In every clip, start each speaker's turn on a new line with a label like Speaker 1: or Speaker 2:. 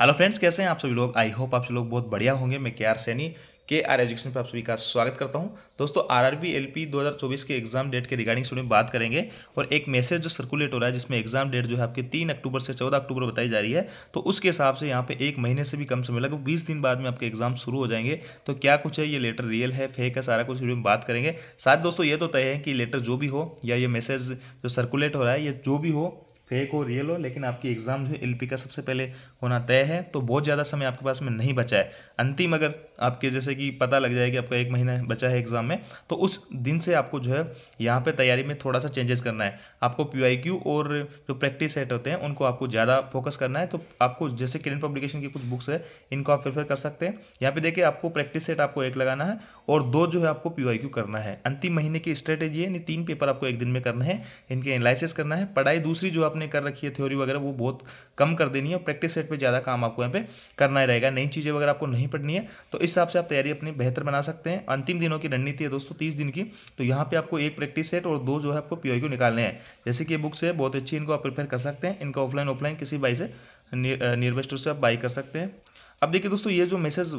Speaker 1: hello friends कैसे हैं आप सभी लोग आई होप आप सभी लोग बहुत बढ़िया होंगे मैं के आर सैनी के आर एजुकेशन पर आप सभी का स्वागत करता हूं दोस्तों आरआरबी एलपी 2024 के एग्जाम डेट के रिगार्डिंग स्टूडेंट बात करेंगे और एक मैसेज जो सर्कुलेट हो रहा है जिसमें एग्जाम डेट जो है आपके तीन अक्टूबर से चौदह अक्टूबर बताई जा रही है तो उसके हिसाब से यहाँ पे एक महीने से भी कम समय लगभग बीस दिन बाद में आपके एग्जाम शुरू हो जाएंगे तो क्या कुछ है ये लेटर रियल है फेक है सारा कुछ में बात करेंगे साथ दोस्तों ये तो तय है कि लेटर जो भी हो या ये मैसेज जो सर्कुलेट हो रहा है ये जो भी हो फेक हो रियल हो लेकिन आपकी एग्ज़ाम जो है एल का सबसे पहले होना तय है तो बहुत ज़्यादा समय आपके पास में नहीं बचा है अंतिम अगर आपके जैसे कि पता लग जाए कि आपका एक महीना बचा है एग्ज़ाम में तो उस दिन से आपको जो है यहाँ पर तैयारी में थोड़ा सा चेंजेस करना है आपको पी और जो प्रैक्टिस सेट होते हैं उनको आपको ज़्यादा फोकस करना है तो आपको जैसे किरण पब्लिकेशन की कुछ बुक्स है इनको आप प्रेफर कर सकते हैं यहाँ पे देखिए आपको प्रैक्टिस सेट आपको एक लगाना है और दो जो है आपको पी करना है अंतिम महीने की स्ट्रेटेजी है यानी तीन पेपर आपको एक दिन में करना है इनके एनालिसिस करना है पढ़ाई दूसरी जो आपने आपने कर रखी है थ्योरी वगैरह वो बहुत कम कर देनी है और प्रैक्टिस सेट पे ज़्यादा काम आपको यहाँ पे करना ही रहेगा नई चीज़ें वगैरह आपको नहीं पढ़नी है तो इस हिसाब से आप तैयारी अपनी बेहतर बना सकते हैं अंतिम दिनों की रणनीति है दोस्तों तीस दिन की तो यहाँ पर आपको एक प्रैक्टिस सेट और दो जो है आपको पी e क्यू निकालने हैं जैसे कि बुक्स है बहुत अच्छी इनको आप प्रिफेयर कर सकते हैं इनका ऑफलाइन ऑफलाइन किसी बाई से नियरबेस्ट स्टोर से आप बाई कर सकते हैं अब देखिए दोस्तों ये जो मैसेज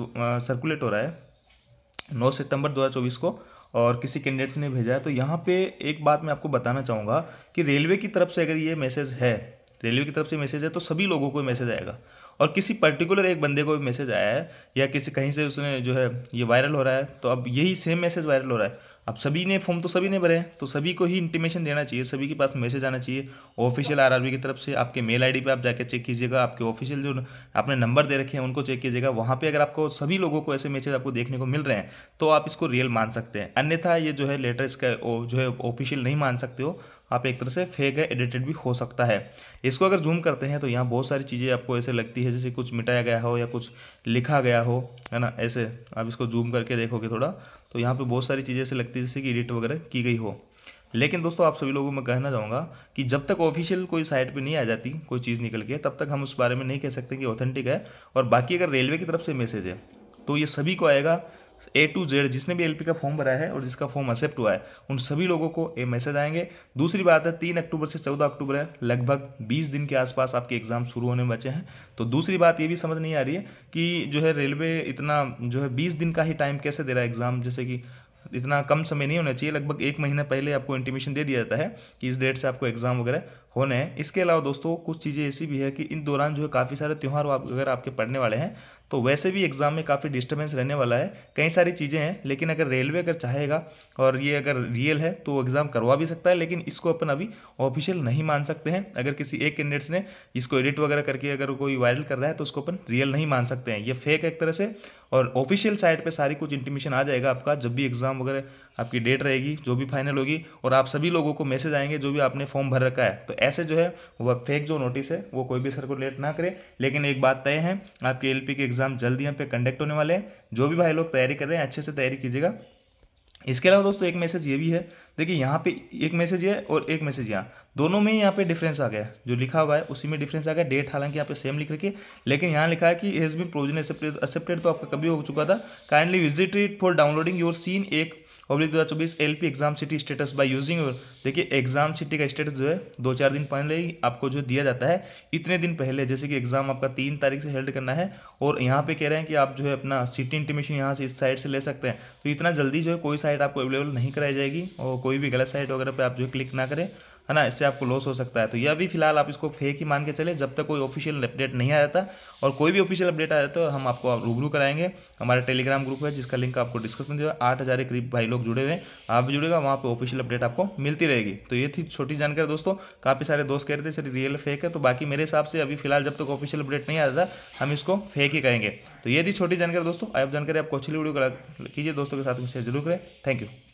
Speaker 1: सर्कुलेट हो रहा है 9 सितंबर 2024 को और किसी कैंडिडेट्स ने भेजा है तो यहाँ पे एक बात मैं आपको बताना चाहूँगा कि रेलवे की तरफ से अगर ये मैसेज है रेलवे की तरफ से मैसेज है तो सभी लोगों को मैसेज आएगा और किसी पर्टिकुलर एक बंदे को भी मैसेज आया है या किसी कहीं से उसने जो है ये वायरल हो रहा है तो अब यही सेम मैसेज वायरल हो रहा है अब सभी ने फॉर्म तो सभी ने भरे हैं तो सभी को ही इंटीमेशन देना चाहिए सभी के पास मैसेज आना चाहिए ऑफिशियल आरआरबी की तरफ से आपके मेल आईडी पे आप जाकर चेक कीजिएगा आपके ऑफिशियल जो आपने नंबर दे रखे हैं उनको चेक कीजिएगा वहाँ पे अगर आपको सभी लोगों को ऐसे मैसेज आपको देखने को मिल रहे हैं तो आप इसको रियल मान सकते हैं अन्यथा ये जो है लेटर इसका जो है ऑफिशियल नहीं मान सकते हो आप एक तरह से फेक है एडिटेड भी हो सकता है इसको अगर जूम करते हैं तो यहाँ बहुत सारी चीज़ें आपको ऐसे लगती है जैसे कुछ मिटाया गया हो या कुछ लिखा गया हो है ना ऐसे आप इसको जूम करके देखोगे थोड़ा तो यहाँ पर बहुत सारी चीज़ें ऐसे लगती है जैसे कि एडिट वगैरह की गई हो लेकिन दोस्तों आप सभी लोगों को मैं कहना चाहूँगा कि जब तक ऑफिशियल कोई साइट पे नहीं आ जाती कोई चीज़ निकल के तब तक हम उस बारे में नहीं कह सकते कि ऑथेंटिक है और बाकी अगर रेलवे की तरफ से मैसेज है तो ये सभी को आएगा ए टू जेड जिसने भी एलपी का फॉर्म भरा है और जिसका फॉर्म एक्सेप्ट हुआ है उन सभी लोगों को ये मैसेज आएंगे दूसरी बात है तीन अक्टूबर से चौदह अक्टूबर है लगभग बीस दिन के आसपास आपके एग्जाम शुरू होने बचे हैं तो दूसरी बात ये भी समझ नहीं आ रही है कि जो है रेलवे इतना जो है बीस दिन का ही टाइम कैसे दे रहा है एग्जाम जैसे कि इतना कम समय नहीं होना चाहिए लगभग एक महीना पहले आपको इंटीमेशन दे दिया जाता है कि इस डेट से आपको एग्जाम वगैरह होने हैं इसके अलावा दोस्तों कुछ चीज़ें ऐसी भी है कि इन दौरान जो है काफ़ी सारे त्यौहार आप अगर आपके पढ़ने वाले हैं तो वैसे भी एग्ज़ाम में काफ़ी डिस्टर्बेंस रहने वाला है कई सारी चीज़ें हैं लेकिन अगर रेलवे अगर चाहेगा और ये अगर रियल है तो एग्ज़ाम करवा भी सकता है लेकिन इसको अपन अभी ऑफिशियल नहीं मान सकते हैं अगर किसी एक कैंडिडेट्स ने इसको एडिट वगैरह करके अगर कोई वायरल कर रहा है तो उसको अपन रियल नहीं मान सकते हैं ये फेक है एक तरह से और ऑफिशियल साइट पर सारी कुछ इंटीमेशन आ जाएगा आपका जब भी एग्ज़ाम वगैरह आपकी डेट रहेगी जो भी फाइनल होगी और आप सभी लोगों को मैसेज आएंगे जो भी आपने फॉर्म भर रखा है तो ऐसे जो है वह फेक जो नोटिस है वो कोई भी सर्कुलेट ना करे लेकिन एक बात तय है आपके एल के एग्जाम जल्दी यहाँ पे कंडक्ट होने वाले हैं जो भी भाई लोग तैयारी कर रहे हैं अच्छे से तैयारी कीजिएगा इसके अलावा दोस्तों एक मैसेज ये भी है देखिए यहाँ पे एक मैसेज है और एक मैसेज यहाँ दोनों में ही यहाँ पे डिफरेंस आ गया जो लिखा हुआ है उसी में डिफरेंस आ गया डेट हालांकि यहाँ पे सेम लिख रखी लेकिन यहाँ लिखा है कि हैज़ बीन प्रोविजन एक्सेप्टेड तो आपका कभी हो चुका था kindly visit it for downloading your scene एक ऑब्लिक दो हज़ार चौबीस L P exam city status by using और देखिए एग्जाम सिटी का स्टेटस जो है दो चार दिन पहले ही आपको जो दिया जाता है इतने दिन पहले जैसे कि एग्जाम आपका तीन तारीख से हेल्ड करना है और यहाँ पे कह रहे हैं कि आप जो है अपना सिटी इंटीमेशन यहाँ से इस साइड से ले सकते हैं तो इतना जल्दी जो है कोई साइड आपको अवेलेबल नहीं कराई जाएगी और कोई भी गलत साइट वगैरह पे आप जो क्लिक ना करें है ना इससे आपको लॉस हो सकता है तो यह भी फिलहाल आप इसको फेक ही मान के चले जब तक कोई ऑफिशियल अपडेट नहीं आ जाता और कोई भी ऑफिशियल अपडेट आ जाता है तो हम आपको आप रूबरू कराएंगे हमारा टेलीग्राम ग्रुप है जिसका लिंक आपको डिस्क्रिप्शन दिया आठ हज़ार के करीब भाई लोग जुड़े हुए हैं आप भी जुड़ेगा वहाँ पर ऑफिशियल अपडेट आपको मिलती रहेगी तो ये थी छोटी जानकारी दोस्तों काफ़ी सारे दोस्त कह रहे थे सर रियल फेक है तो बाकी मेरे हिसाब से अभी फिलहाल जब तक ऑफिशियल अपडेट नहीं आ जाता हम इसको फेक ही कहेंगे तो ये थी छोटी जानकारी दोस्तों आप जानकारी आपको अच्छी वीडियो कीजिए दोस्तों के साथ में शेयर जरूर करें थैंक यू